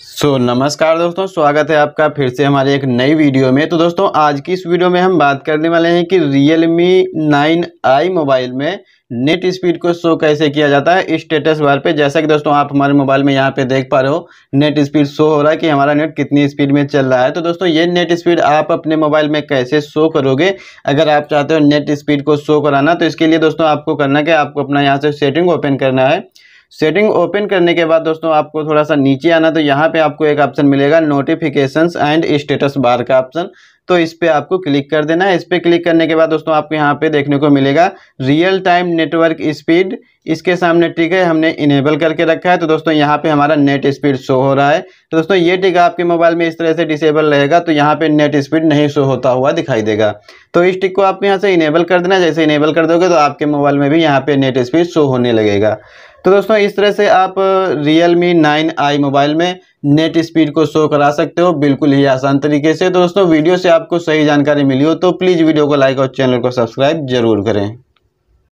सो so, नमस्कार दोस्तों स्वागत है आपका फिर से हमारे एक नई वीडियो में तो दोस्तों आज की इस वीडियो में हम बात करने वाले हैं कि Realme nine I mobile में नेट स्पीड को शो कैसे किया जाता है स्टेटस बार पे जैसा कि दोस्तों आप हमारे मोबाइल में यहाँ पे देख पा रहे हो नेट स्पीड शो हो रहा है कि हमारा नेट कितनी स्पीड में चल रहा है तो दोस्तों ये नेट स्पीड आप अपने मोबाइल में कैसे शो करोगे अगर आप चाहते हो नेट स्पीड को शो कराना तो इसके लिए दोस्तों आपको करना क्या आपको अपना यहाँ से सेटिंग ओपन करना है सेटिंग ओपन करने के बाद दोस्तों आपको थोड़ा सा नीचे आना तो यहाँ पे आपको एक ऑप्शन मिलेगा नोटिफिकेशंस एंड स्टेटस बार का ऑप्शन तो इस पर आपको क्लिक कर देना है इस पर क्लिक करने के बाद दोस्तों आपको यहाँ पे देखने को मिलेगा रियल टाइम नेटवर्क स्पीड इसके सामने ठीक है हमने इनेबल करके रखा है तो दोस्तों यहाँ पे हमारा नेट स्पीड शो हो रहा है तो दोस्तों ये टिक आपके मोबाइल में इस तरह से डिसेबल रहेगा तो यहाँ पे नेट स्पीड नहीं शो होता हुआ दिखाई देगा तो इस टिक को आप यहाँ से इनेबल कर देना जैसे इनेबल कर दोगे तो आपके मोबाइल में भी यहाँ पे नेट स्पीड शो होने लगेगा तो दोस्तों इस तरह से आप Realme nine I mobile में नेट स्पीड को शो करा सकते हो बिल्कुल ही आसान तरीके से तो दोस्तों वीडियो से आपको सही जानकारी मिली हो तो प्लीज़ वीडियो को लाइक और चैनल को सब्सक्राइब जरूर करें